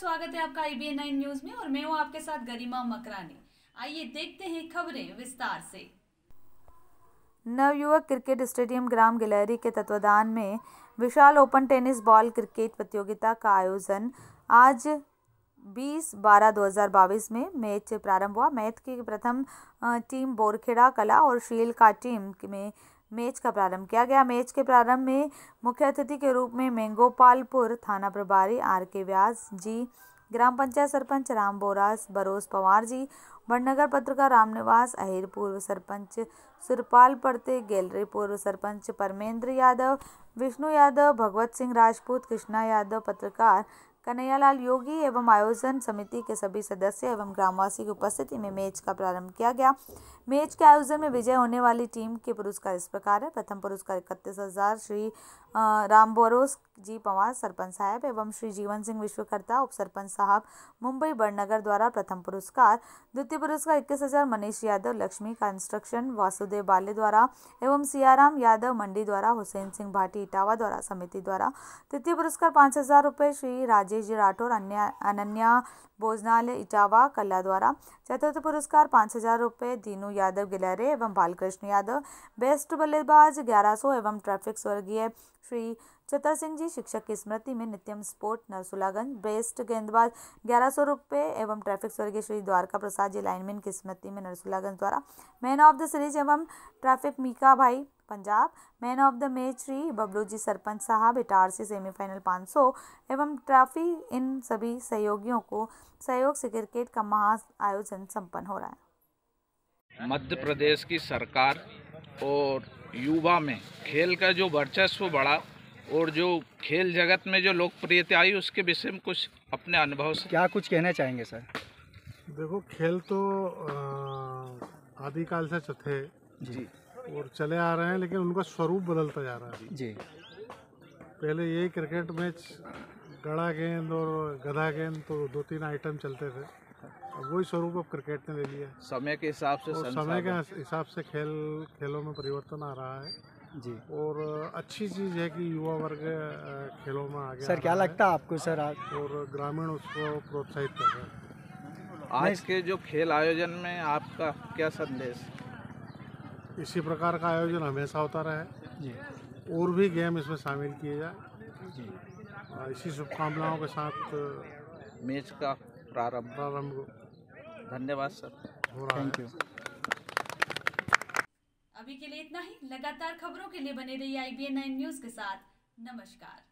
स्वागत है आपका आई नाइन न्यूज में और मैं हूँ आपके साथ गरिमा मकरानी आइए देखते हैं खबरें विस्तार से नवयुवक क्रिकेट स्टेडियम ग्राम गिलहरी के तत्वाधान में विशाल ओपन टेनिस बॉल क्रिकेट प्रतियोगिता का आयोजन आज 20 बारह 2022 में मैच प्रारंभ हुआ मैच की प्रथम टीम बोरखेड़ा कला और शील का टीम में मैच का प्रारंभ किया गया मैच के प्रारंभ में मुख्य अतिथि के रूप में मैंगोपालपुर थाना प्रभारी आर के व्यास जी ग्राम पंचायत सरपंच राम बोरास बरोस पवार जी बड़नगर पत्रकार रामनिवास अहिर पूर्व सरपंच सुरपाल पड़ते गैलरी पूर्व सरपंच परमेंद्र यादव विष्णु यादव भगवत सिंह राजपूत कृष्णा यादव पत्रकार कन्हैयालाल योगी एवं आयोजन समिति के सभी सदस्य एवं ग्रामवासी की उपस्थिति में मैच का प्रारंभ किया गया मैच के आयोजन में विजय होने वाली टीम के पुरस्कार इस प्रकार है प्रथम पुरस्कार इकतीस हजार श्री राम बोरोस जी पवार सरपंच साहब एवं श्री जीवन सिंह विश्वकर्ता उप सरपंच साहब मुंबई बड़नगर द्वारा प्रथम पुरस्कार द्वितीय पुरस्कार इक्कीस हजार मनीष यादव लक्ष्मी कंस्ट्रक्शन वासुदेव बाले द्वारा एवं सियाराम यादव मंडी द्वारा हुसैन सिंह भाटी इटावा द्वारा समिति द्वारा तृतीय पुरस्कार पाँच हजार रुपये श्री राजेश जी राठौर अन्य अनन्या भोजनालय इटावा कला द्वारा चतुर्थ पुरस्कार पाँच हजार रुपये दीनू यादव गिलहरे एवं बालकृष्ण यादव बेस्ट बल्लेबाज ग्यारह सौ एवं ट्रैफिक स्वर्गीय श्री छतर सिंह जी शिक्षक की स्मृति में नित्यम स्पोर्ट नरसुलागंज बेस्ट गेंदबाज ग्यारह सौ रुपये एवं ट्रैफिक स्वर्गीय श्री द्वारका प्रसाद जी लाइनमैन की स्मृति में नरसुलागंज द्वारा मैन ऑफ द सीरीज एवं ट्रैफिक मीका भाई Punjab man of the match Shri Bablu ji सरपंच साहब इटारसी सेमीफाइनल पाँच सौ एवं ट्रॉफी इन सभी सहयोगियों को सहयोग से क्रिकेट का महा आयोजन सम्पन्न हो रहा है मध्य प्रदेश की सरकार और युवा में खेल का जो वर्चस्व बढ़ा और जो खेल जगत में जो लोकप्रियता आई उसके विषय में कुछ अपने अनुभव से क्या कुछ कहना चाहेंगे सर देखो खेल तो आदिकाल से चथे जी और चले आ रहे हैं लेकिन उनका स्वरूप बदलता जा रहा है जी पहले यही क्रिकेट मैच गड़ा गेंद और गधा गेंद तो दो तीन आइटम चलते थे वही स्वरूप अब क्रिकेट ने ले लिया समय के हिसाब से समय के हिसाब से खेल खेलों में परिवर्तन आ रहा है जी और अच्छी चीज़ है कि युवा वर्ग खेलों में आगे सर क्या लगता है आपको सर आज और ग्रामीण उसको प्रोत्साहित कर रहे हैं आज के जो खेल आयोजन में आपका क्या संदेश इसी प्रकार का आयोजन हमेशा होता रहे जी और भी गेम इसमें शामिल किए जाए जी इसी शुभकामनाओं के साथ मैच का प्रारंभ प्रारंभ धन्यवाद सर थैंक यू अभी के लिए इतना ही लगातार खबरों के लिए बने रहिए आई बी न्यूज के साथ नमस्कार